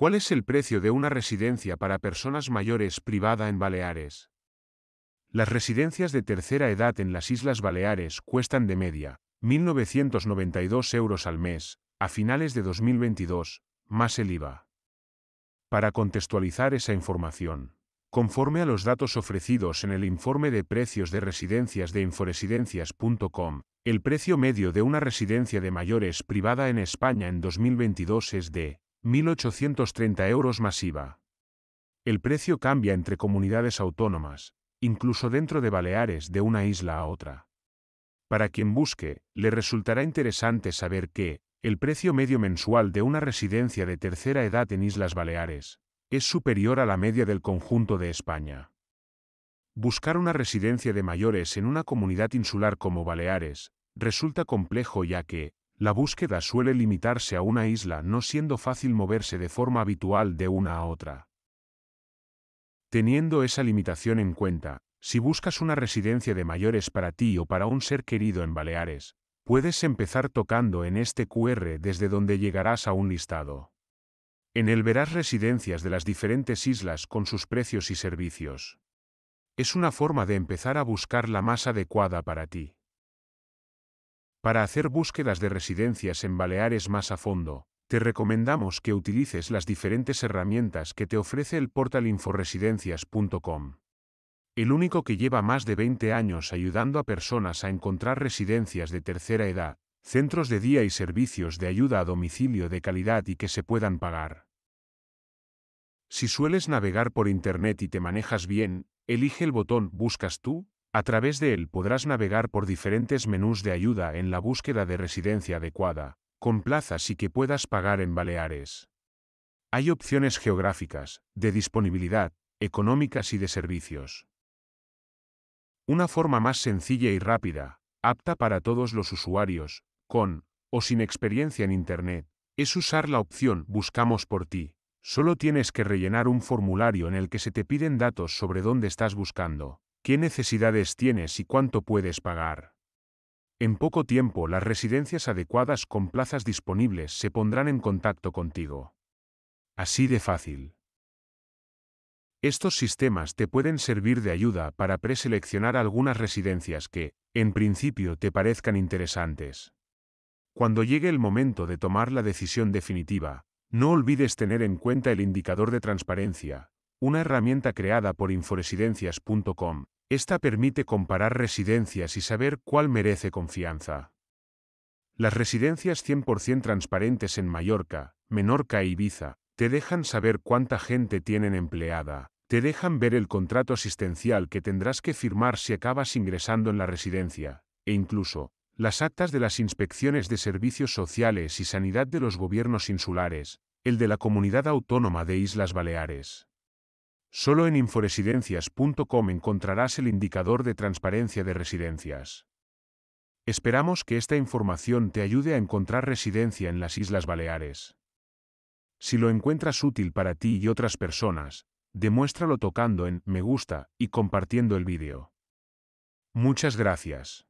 ¿Cuál es el precio de una residencia para personas mayores privada en Baleares? Las residencias de tercera edad en las Islas Baleares cuestan de media 1.992 euros al mes, a finales de 2022, más el IVA. Para contextualizar esa información, conforme a los datos ofrecidos en el informe de precios de residencias de inforesidencias.com, el precio medio de una residencia de mayores privada en España en 2022 es de 1.830 euros masiva. El precio cambia entre comunidades autónomas, incluso dentro de Baleares de una isla a otra. Para quien busque, le resultará interesante saber que, el precio medio mensual de una residencia de tercera edad en Islas Baleares es superior a la media del conjunto de España. Buscar una residencia de mayores en una comunidad insular como Baleares resulta complejo ya que, la búsqueda suele limitarse a una isla no siendo fácil moverse de forma habitual de una a otra. Teniendo esa limitación en cuenta, si buscas una residencia de mayores para ti o para un ser querido en Baleares, puedes empezar tocando en este QR desde donde llegarás a un listado. En él verás residencias de las diferentes islas con sus precios y servicios. Es una forma de empezar a buscar la más adecuada para ti. Para hacer búsquedas de residencias en Baleares más a fondo, te recomendamos que utilices las diferentes herramientas que te ofrece el portal inforesidencias.com. El único que lleva más de 20 años ayudando a personas a encontrar residencias de tercera edad, centros de día y servicios de ayuda a domicilio de calidad y que se puedan pagar. Si sueles navegar por Internet y te manejas bien, elige el botón Buscas tú a través de él podrás navegar por diferentes menús de ayuda en la búsqueda de residencia adecuada, con plazas y que puedas pagar en Baleares. Hay opciones geográficas, de disponibilidad, económicas y de servicios. Una forma más sencilla y rápida, apta para todos los usuarios, con o sin experiencia en Internet, es usar la opción Buscamos por ti. Solo tienes que rellenar un formulario en el que se te piden datos sobre dónde estás buscando, qué necesidades tienes y cuánto puedes pagar. En poco tiempo las residencias adecuadas con plazas disponibles se pondrán en contacto contigo. Así de fácil. Estos sistemas te pueden servir de ayuda para preseleccionar algunas residencias que, en principio, te parezcan interesantes. Cuando llegue el momento de tomar la decisión definitiva, no olvides tener en cuenta el indicador de transparencia, una herramienta creada por inforesidencias.com, esta permite comparar residencias y saber cuál merece confianza. Las residencias 100% transparentes en Mallorca, Menorca e Ibiza, te dejan saber cuánta gente tienen empleada, te dejan ver el contrato asistencial que tendrás que firmar si acabas ingresando en la residencia, e incluso, las actas de las inspecciones de servicios sociales y sanidad de los gobiernos insulares, el de la Comunidad Autónoma de Islas Baleares. Solo en inforesidencias.com encontrarás el indicador de transparencia de residencias. Esperamos que esta información te ayude a encontrar residencia en las Islas Baleares. Si lo encuentras útil para ti y otras personas, demuéstralo tocando en me gusta y compartiendo el vídeo. Muchas gracias.